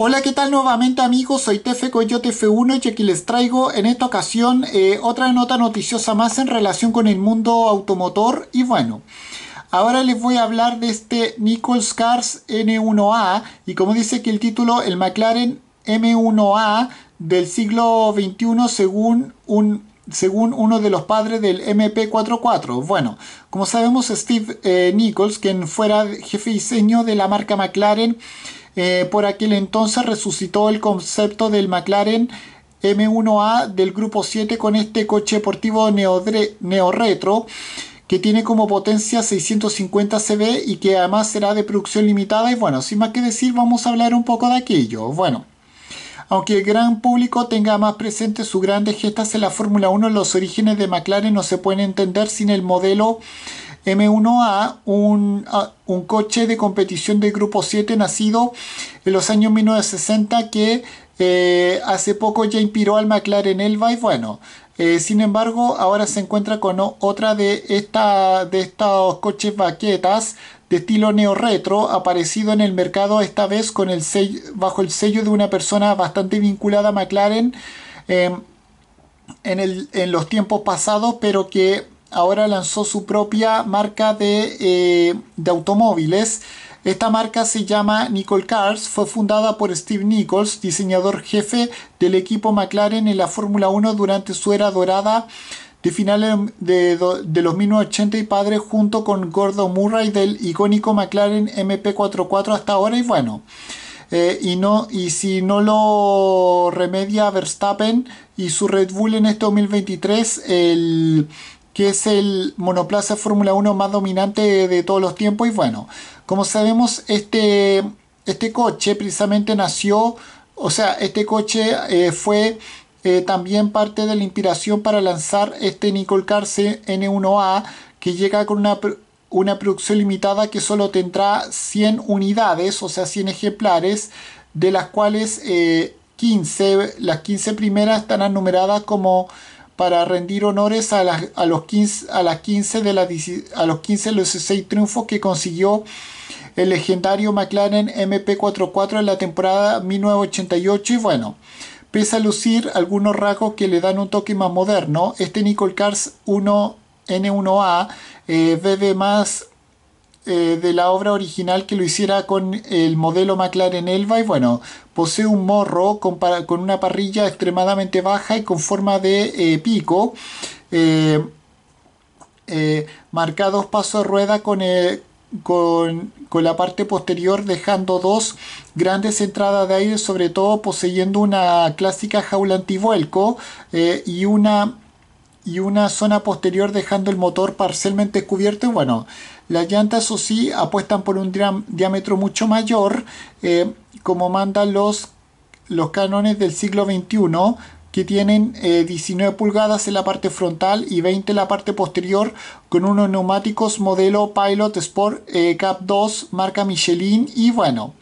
Hola, ¿qué tal nuevamente amigos? Soy Tefe Coyote F1 y aquí les traigo en esta ocasión eh, otra nota noticiosa más en relación con el mundo automotor y bueno... Ahora les voy a hablar de este Nichols Cars N1A y como dice aquí el título, el McLaren M1A del siglo XXI según un según uno de los padres del MP44. Bueno, como sabemos, Steve eh, Nichols, quien fuera jefe diseño de la marca McLaren, eh, por aquel entonces resucitó el concepto del McLaren M1A del grupo 7 con este coche deportivo neo-retro que tiene como potencia 650 CV y que además será de producción limitada. Y bueno, sin más que decir, vamos a hablar un poco de aquello. Bueno, aunque el gran público tenga más presente sus grandes gestas en la Fórmula 1, los orígenes de McLaren no se pueden entender sin el modelo M1A, un, coche de competición del Grupo 7 nacido en los años 1960 que eh, hace poco ya inspiró al McLaren Elva y bueno, eh, sin embargo ahora se encuentra con otra de, esta, de estos coches vaquetas de estilo neo-retro aparecido en el mercado esta vez con el sello, bajo el sello de una persona bastante vinculada a McLaren em, en, en los tiempos pasados pero que ahora lanzó su propia marca de, eh, automóviles. Esta marca se llama Nicole Cars, fue fundada por Steve Nichols, diseñador jefe del equipo McLaren en la Fórmula 1 durante su era dorada de finales de, los 1980 y padre junto con Gordon Murray del icónico McLaren MP44 hasta ahora y bueno. Eh, y, no, y si no lo remedia Verstappen y su Red Bull en este 2023, el que es el monoplaza Fórmula 1 más dominante de, todos los tiempos. Y bueno, como sabemos, este, este coche precisamente nació, o sea, este coche eh, fue eh, también parte de la inspiración para lanzar este Nicole Carse N1A, que llega con una una producción limitada que solo tendrá 100 unidades, o sea, 100 ejemplares, de las cuales 15, eh, las 15 primeras estarán numeradas como para rendir honores a, los 15, a, las 15 de la, a los 15 los 16 triunfos que consiguió el legendario McLaren MP44 en la temporada 1988 y bueno, pese a lucir algunos rasgos que le dan un toque más moderno, este Nicole Cars 1 N1A bebe más eh, de la obra original que lo hiciera con el modelo McLaren Elva y bueno, posee un morro con, con una parrilla extremadamente baja y con forma de eh, pico. Eh, marcados paso pasos de rueda con, con, la parte posterior dejando dos grandes entradas de aire sobre todo poseyendo una clásica jaula antivuelco y una y una zona posterior dejando el motor parcialmente y Bueno, las llantas, eso sí, apuestan por un diámetro mucho mayor, eh, como mandan los, los cánones del siglo XXI, que tienen 19 eh, pulgadas en la parte frontal y 20 en la parte posterior, con unos neumáticos modelo Pilot Sport eh, Cap 2, marca Michelin, y bueno.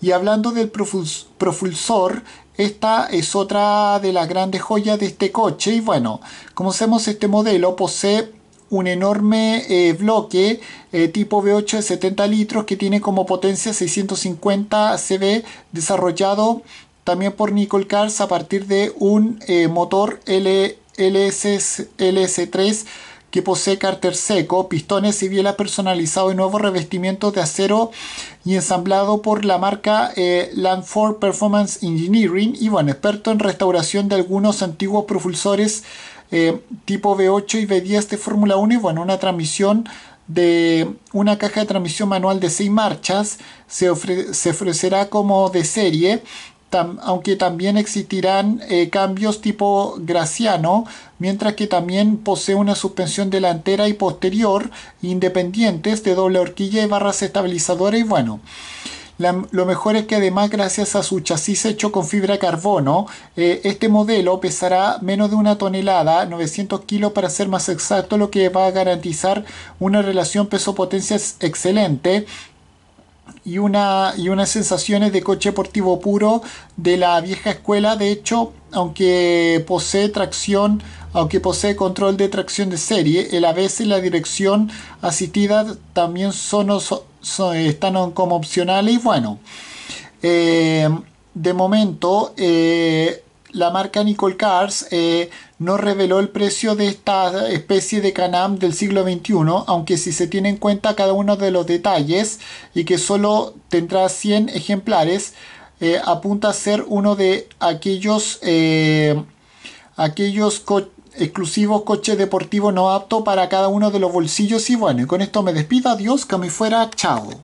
Y hablando del propulsor, esta es otra de las grandes joyas de este coche y bueno, como sabemos este modelo posee un enorme eh, bloque eh, tipo V8 de 70 litros que tiene como potencia 650 CV desarrollado también por Nicole Cars a partir de un eh, motor LS3 que posee cárter seco, pistones y biela personalizado y nuevos revestimientos de acero y ensamblado por la marca eh, Landford Performance Engineering y bueno, experto en restauración de algunos antiguos propulsores eh, tipo V8 y V10 de Fórmula 1 y bueno, una transmisión de una caja de transmisión manual de 6 marchas se ofrecerá como de serie aunque también existirán eh, cambios tipo graciano, mientras que también posee una suspensión delantera y posterior independientes de doble horquilla y barras estabilizadoras y bueno. lo mejor es que además gracias a su chasis hecho con fibra de carbono, eh, este modelo pesará menos de una tonelada, 900 kilos para ser más exacto, lo que va a garantizar una relación peso-potencia excelente y, una, y unas sensaciones de coche deportivo puro de la vieja escuela. De hecho, aunque posee tracción, aunque posee control de tracción de serie, el ABS y la dirección asistida también son, están como opcionales. Y bueno, eh, de momento, eh, la marca Nicole Cars eh, no reveló el precio de esta especie de Canam del siglo XXI, aunque si se tiene en cuenta cada uno de los detalles y que solo tendrá 100 ejemplares, eh, apunta a ser uno de aquellos, eh, aquellos exclusivos coches deportivos no apto para cada uno de los bolsillos. Y bueno, con esto me despido, adiós, que me fuera, chao.